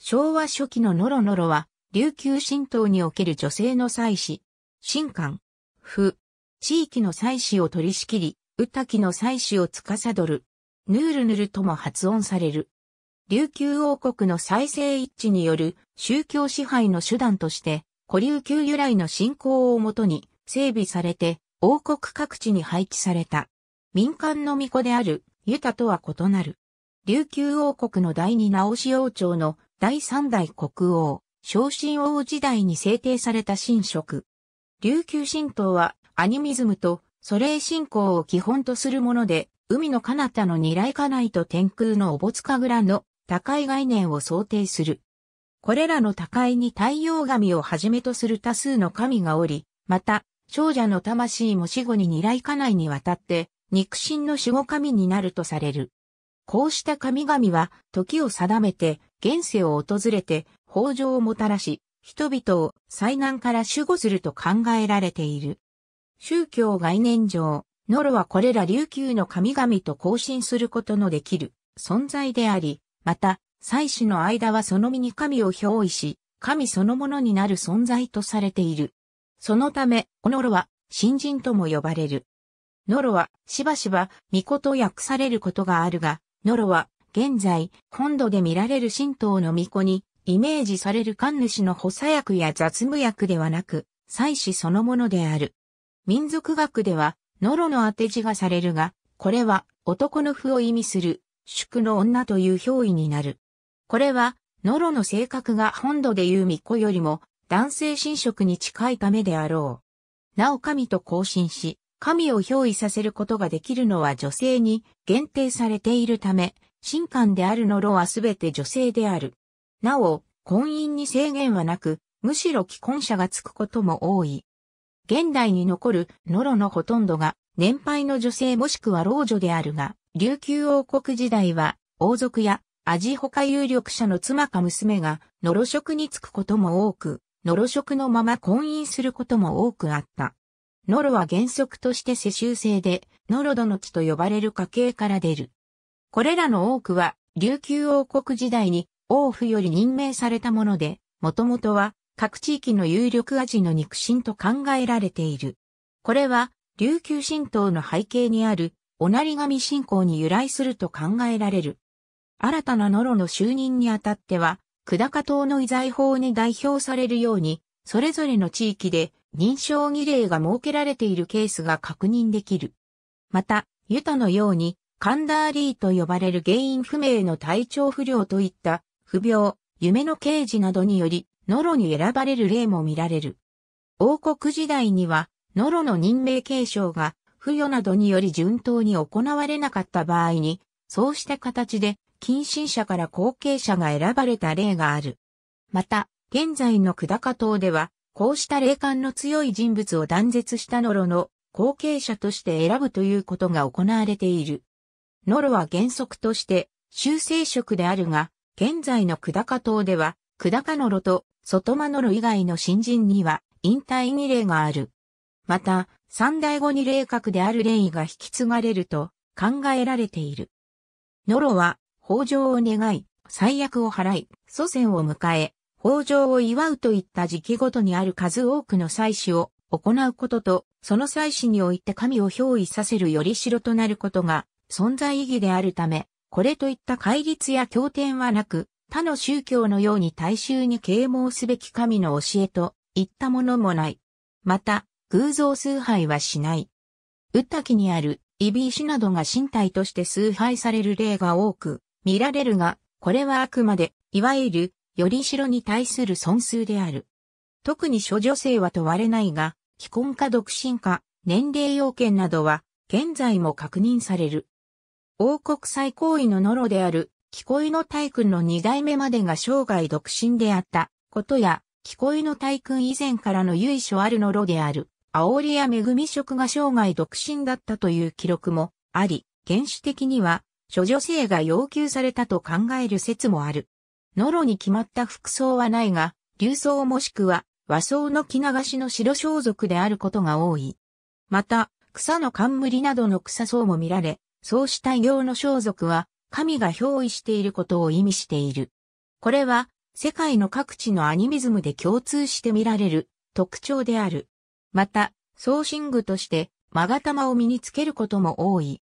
昭和初期のノロノロは、琉球神道における女性の祭祀、神官、府、地域の祭祀を取り仕切り、宇滝の祭祀を司る、ヌールヌルとも発音される。琉球王国の再生一致による宗教支配の手段として、古琉球由来の信仰をもとに整備されて、王国各地に配置された。民間の巫女であるユタとは異なる。琉球王国の第二直し王朝の第三代国王、昇進王時代に制定された神職。琉球神道はアニミズムと祖霊信仰を基本とするもので、海の彼方の二来家内と天空のおぼつかぐらの高い概念を想定する。これらの高いに太陽神をはじめとする多数の神がおり、また、長者の魂も死後に二来家内にわたって、肉親の守護神になるとされる。こうした神々は、時を定めて、現世を訪れて、豊穣をもたらし、人々を災難から守護すると考えられている。宗教概念上、ノロはこれら琉球の神々と交信することのできる存在であり、また、祭祀の間はその身に神を憑依し、神そのものになる存在とされている。そのため、ノロは、新人とも呼ばれる。ノロは、しばしば、巫女と訳されることがあるが、ノロは、現在、本土で見られる神道の巫女に、イメージされる神主の補佐役や雑務役ではなく、祭祀そのものである。民族学では、ノロの当て字がされるが、これは男の符を意味する、宿の女という表意になる。これは、ノロの性格が本土でいう巫女よりも、男性神職に近いためであろう。なお神と交信し、神を憑依させることができるのは女性に限定されているため、神官であるノロはすべて女性である。なお、婚姻に制限はなく、むしろ既婚者がつくことも多い。現代に残るノロのほとんどが年配の女性もしくは老女であるが、琉球王国時代は王族や味他有力者の妻か娘がノロ職につくことも多く、ノロ職のまま婚姻することも多くあった。ノロは原則として世襲制で、ノロ殿地と呼ばれる家系から出る。これらの多くは、琉球王国時代に王府より任命されたもので、もともとは各地域の有力アジの肉親と考えられている。これは、琉球神道の背景にある、おなり神信仰に由来すると考えられる。新たなノロの就任にあたっては、久高島の遺財法に代表されるように、それぞれの地域で認証儀礼が設けられているケースが確認できる。また、ユタのようにカンダーリーと呼ばれる原因不明の体調不良といった不病、夢の刑事などにより、ノロに選ばれる例も見られる。王国時代には、ノロの任命継承が、不与などにより順当に行われなかった場合に、そうした形で、近親者から後継者が選ばれた例がある。また、現在の久高島では、こうした霊感の強い人物を断絶したノロの後継者として選ぶということが行われている。ノロは原則として修正色であるが、現在の久高島では、久高ノロと外間ノロ以外の新人には引退二例がある。また、三代後二例格である霊位が引き継がれると考えられている。ノロは、豊穣を願い、最悪を払い、祖先を迎え、豊穣を祝うといった時期ごとにある数多くの祭祀を行うことと、その祭祀において神を憑依させるよりしろとなることが存在意義であるため、これといった戒律や経典はなく、他の宗教のように大衆に啓蒙すべき神の教えといったものもない。また、偶像崇拝はしない。ウッタキにあるイビーシなどが身体として崇拝される例が多く見られるが、これはあくまで、いわゆる、よりしろに対する損数である。特に諸女性は問われないが、既婚か独身か、年齢要件などは、現在も確認される。王国最高位のノロである、こいの大君の二代目までが生涯独身であったことや、こいの大君以前からの由緒あるノロである、煽りや恵み職が生涯独身だったという記録もあり、原始的には、諸女性が要求されたと考える説もある。ノロに決まった服装はないが、流装もしくは和装の着流しの白装束であることが多い。また、草の冠などの草装も見られ、そうした異形の装束は、神が憑依していることを意味している。これは、世界の各地のアニミズムで共通して見られる特徴である。また、送信具として、マガタマを身につけることも多い。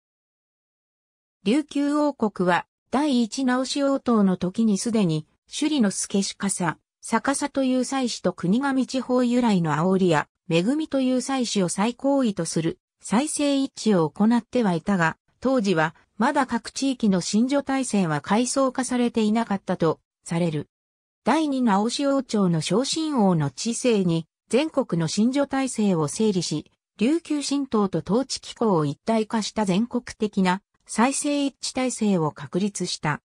琉球王国は、第一直し王党の時にすでに、首里の助しかさ、逆さという祭祀と国神地方由来の煽りや、恵みという祭祀を最高位とする、再生一致を行ってはいたが、当時はまだ各地域の信女体制は階層化されていなかったとされる。第二直志王朝の昇進王の知性に全国の信女体制を整理し、琉球新党と統治機構を一体化した全国的な再生一致体制を確立した。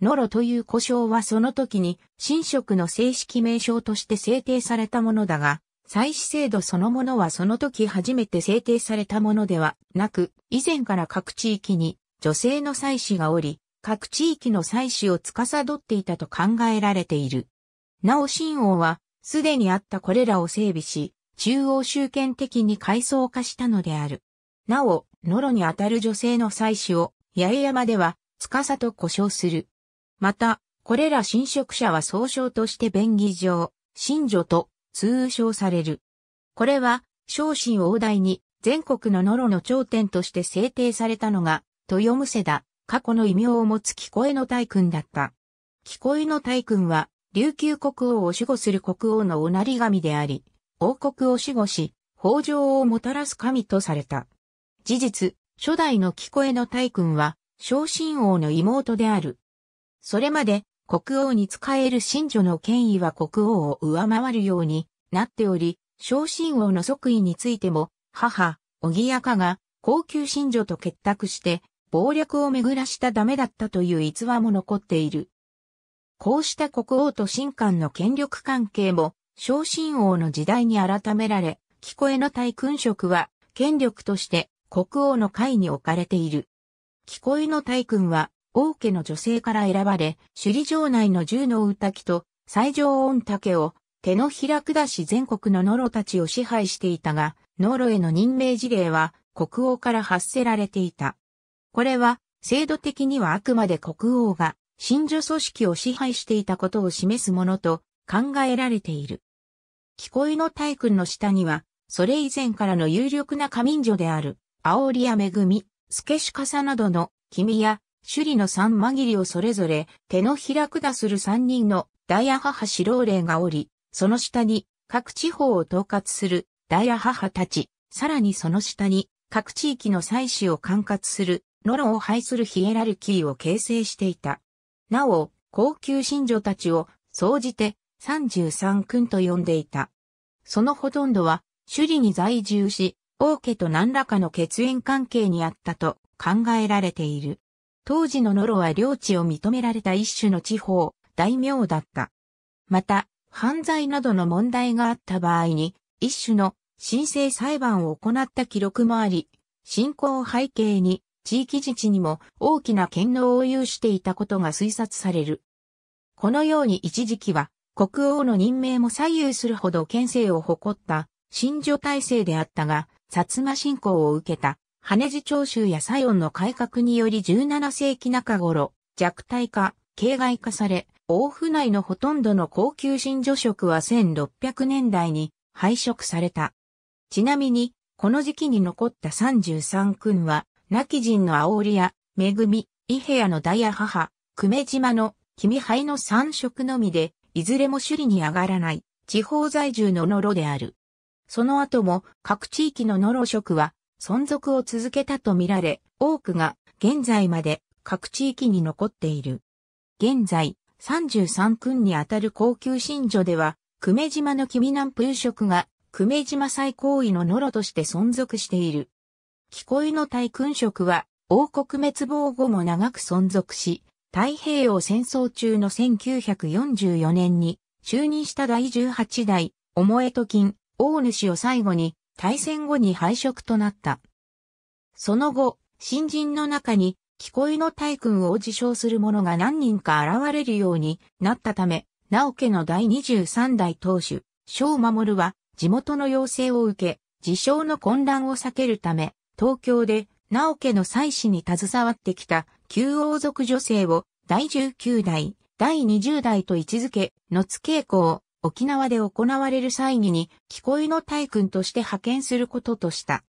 ノロという呼称はその時に新職の正式名称として制定されたものだが、祭祀制度そのものはその時初めて制定されたものではなく、以前から各地域に女性の祭祀がおり、各地域の祭祀を司っていたと考えられている。なお新王は、すでにあったこれらを整備し、中央集権的に階層化したのである。なお、ノロにあたる女性の祭祀を、八重山では、司と呼称する。また、これら侵食者は総称として便宜上、神女と通称される。これは、昇進王大台に、全国の野ロの頂点として制定されたのが、豊無瀬だ、過去の異名を持つ聞こえの大君だった。聞こえの大君は、琉球国王を守護する国王のおなり神であり、王国を守護し、豊穣をもたらす神とされた。事実、初代の聞こえの大君は、昇進王の妹である。それまで、国王に仕える神女の権威は国王を上回るようになっており、昇進王の即位についても、母、おぎやかが高級神女と結託して、暴力を巡らしたダメだったという逸話も残っている。こうした国王と神官の権力関係も、昇進王の時代に改められ、聞こえの大君職は、権力として国王の会に置かれている。聞こえの大君は、王家の女性から選ばれ、首里城内の銃の宴と最上御竹を手のひら下し全国のノロたちを支配していたが、ノロへの任命事例は国王から発せられていた。これは制度的にはあくまで国王が信女組織を支配していたことを示すものと考えられている。聞こえの大君の下には、それ以前からの有力な過民女である、アオリア恵み、スケシかカサなどの、君や、首里の三間切をそれぞれ手のひら下する三人の大ヤ母指導霊がおり、その下に各地方を統括する大ヤ母たち、さらにその下に各地域の祭祀を管轄するノロを配するヒエラルキーを形成していた。なお、高級信女たちを総じて三十三君と呼んでいた。そのほとんどは首里に在住し、王家と何らかの血縁関係にあったと考えられている。当時のノロは領地を認められた一種の地方、大名だった。また、犯罪などの問題があった場合に、一種の申請裁判を行った記録もあり、信仰を背景に、地域自治にも大きな権能を有していたことが推察される。このように一時期は、国王の任命も左右するほど権勢を誇った、信女体制であったが、薩摩信仰を受けた羽地徴収や西音の改革により17世紀中頃、弱体化、形骸化され、大府内のほとんどの高級新女職は1600年代に廃食された。ちなみに、この時期に残った33君は、亡き人の青りや、恵み、伊平屋のダや母、久米島の君杯の3色のみで、いずれも首里に上がらない、地方在住のノロである。その後も、各地域のノロ職は、存続を続けたとみられ、多くが現在まで各地域に残っている。現在、33君にあたる高級新女では、久米島の君南風食が久米島最高位のノロとして存続している。聞こえの大君食は王国滅亡後も長く存続し、太平洋戦争中の1944年に就任した第18代、思えと金、大主を最後に大戦後に敗色となった。その後、新人の中に、聞こえの大君を自称する者が何人か現れるようになったため、直家の第23代当主、正守は、地元の要請を受け、自称の混乱を避けるため、東京で、直家の妻子に携わってきた、旧王族女性を、第19代、第20代と位置づけ、野津慶子を、沖縄で行われる際にに、聞こえの大君として派遣することとした。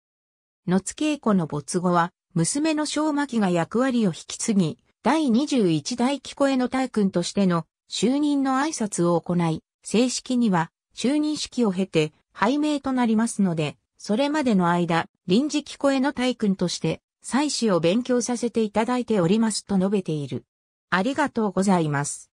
野津恵子の没後は、娘の正巻が役割を引き継ぎ、第21代聞こえの大君としての就任の挨拶を行い、正式には就任式を経て拝命となりますので、それまでの間、臨時聞こえの大君として、祭祀を勉強させていただいておりますと述べている。ありがとうございます。